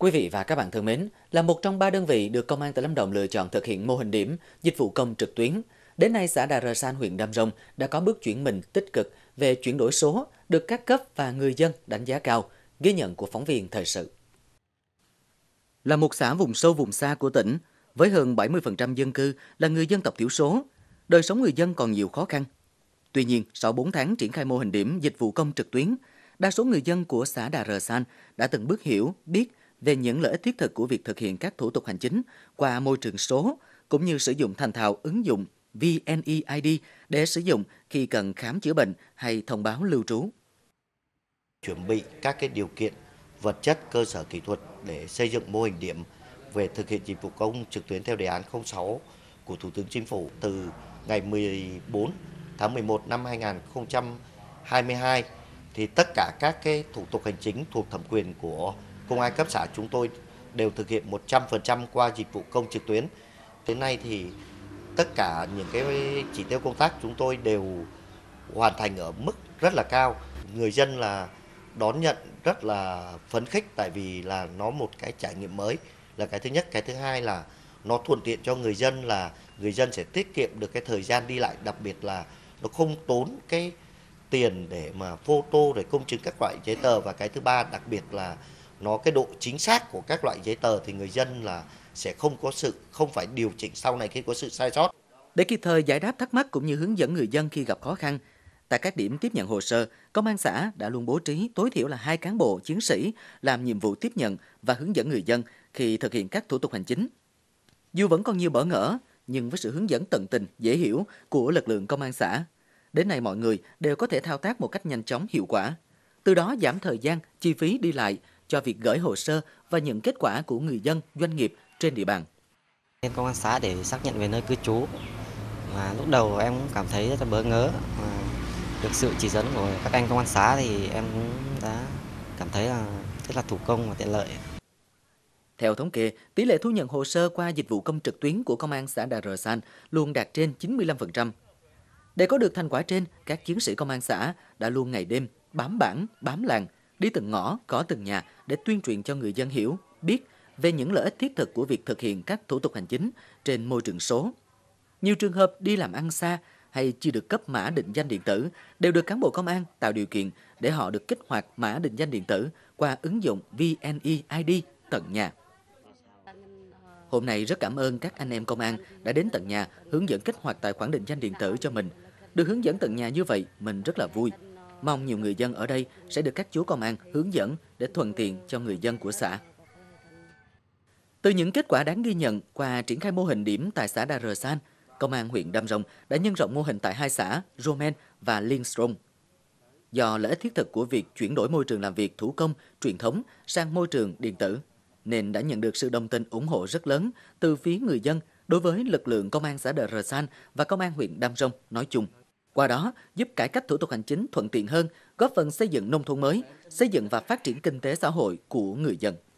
Quý vị và các bạn thân mến, là một trong ba đơn vị được Công an tỉnh Lâm Đồng lựa chọn thực hiện mô hình điểm dịch vụ công trực tuyến. Đến nay, xã Đà Rờ San, huyện Đam rông đã có bước chuyển mình tích cực về chuyển đổi số, được các cấp và người dân đánh giá cao, ghi nhận của phóng viên thời sự. Là một xã vùng sâu vùng xa của tỉnh, với hơn 70% dân cư là người dân tộc thiểu số, đời sống người dân còn nhiều khó khăn. Tuy nhiên, sau 4 tháng triển khai mô hình điểm dịch vụ công trực tuyến, đa số người dân của xã Đà Rờ San đã từng bước hiểu, biết về những lợi ích thiết thực của việc thực hiện các thủ tục hành chính qua môi trường số cũng như sử dụng thành thạo ứng dụng VNEID để sử dụng khi cần khám chữa bệnh hay thông báo lưu trú. Chuẩn bị các cái điều kiện vật chất cơ sở kỹ thuật để xây dựng mô hình điểm về thực hiện dịch vụ công trực tuyến theo đề án 06 của Thủ tướng Chính phủ từ ngày 14 tháng 11 năm 2022 thì tất cả các cái thủ tục hành chính thuộc thẩm quyền của công an cấp xã chúng tôi đều thực hiện 100% qua dịch vụ công trực tuyến. Thế nay thì tất cả những cái chỉ tiêu công tác chúng tôi đều hoàn thành ở mức rất là cao. Người dân là đón nhận rất là phấn khích tại vì là nó một cái trải nghiệm mới là cái thứ nhất, cái thứ hai là nó thuận tiện cho người dân là người dân sẽ tiết kiệm được cái thời gian đi lại đặc biệt là nó không tốn cái tiền để mà photo để công chứng các loại giấy tờ và cái thứ ba đặc biệt là nó cái độ chính xác của các loại giấy tờ thì người dân là sẽ không có sự không phải điều chỉnh sau này khi có sự sai sót. Để kịp thời giải đáp thắc mắc cũng như hướng dẫn người dân khi gặp khó khăn, tại các điểm tiếp nhận hồ sơ, công an xã đã luôn bố trí tối thiểu là hai cán bộ chiến sĩ làm nhiệm vụ tiếp nhận và hướng dẫn người dân khi thực hiện các thủ tục hành chính. Dù vẫn còn nhiều bỡ ngỡ, nhưng với sự hướng dẫn tận tình, dễ hiểu của lực lượng công an xã, đến nay mọi người đều có thể thao tác một cách nhanh chóng, hiệu quả. Từ đó giảm thời gian, chi phí đi lại cho việc gửi hồ sơ và những kết quả của người dân, doanh nghiệp trên địa bàn. Lên công an xã để xác nhận về nơi cư trú. Mà lúc đầu em cũng cảm thấy rất là bỡ ngỡ. Mà được sự chỉ dẫn của các anh công an xã thì em cũng đã cảm thấy là rất là thủ công và tiện lợi. Theo thống kê, tỷ lệ thu nhận hồ sơ qua dịch vụ công trực tuyến của Công an xã Đà Rờ San luôn đạt trên 95%. Để có được thành quả trên, các chiến sĩ công an xã đã luôn ngày đêm bám bản, bám làng, đi từng ngõ, gõ từng nhà để tuyên truyền cho người dân hiểu, biết về những lợi ích thiết thực của việc thực hiện các thủ tục hành chính trên môi trường số. Nhiều trường hợp đi làm ăn xa hay chưa được cấp mã định danh điện tử đều được cán bộ công an tạo điều kiện để họ được kích hoạt mã định danh điện tử qua ứng dụng VNEID tận nhà. Hôm nay rất cảm ơn các anh em công an đã đến tận nhà hướng dẫn kích hoạt tài khoản định danh điện tử cho mình. Được hướng dẫn tận nhà như vậy, mình rất là vui. Mong nhiều người dân ở đây sẽ được các chú công an hướng dẫn để thuận tiện cho người dân của xã. Từ những kết quả đáng ghi nhận qua triển khai mô hình điểm tại xã Đà Rờ San, Công an huyện Đam Rồng đã nhân rộng mô hình tại hai xã Romen và Liên Lindstrom. Do lợi ích thiết thực của việc chuyển đổi môi trường làm việc thủ công, truyền thống sang môi trường điện tử, nên đã nhận được sự đồng tình ủng hộ rất lớn từ phía người dân đối với lực lượng công an xã Đà Rờ San và công an huyện Đam Rông nói chung. Qua đó, giúp cải cách thủ tục hành chính thuận tiện hơn, góp phần xây dựng nông thôn mới, xây dựng và phát triển kinh tế xã hội của người dân.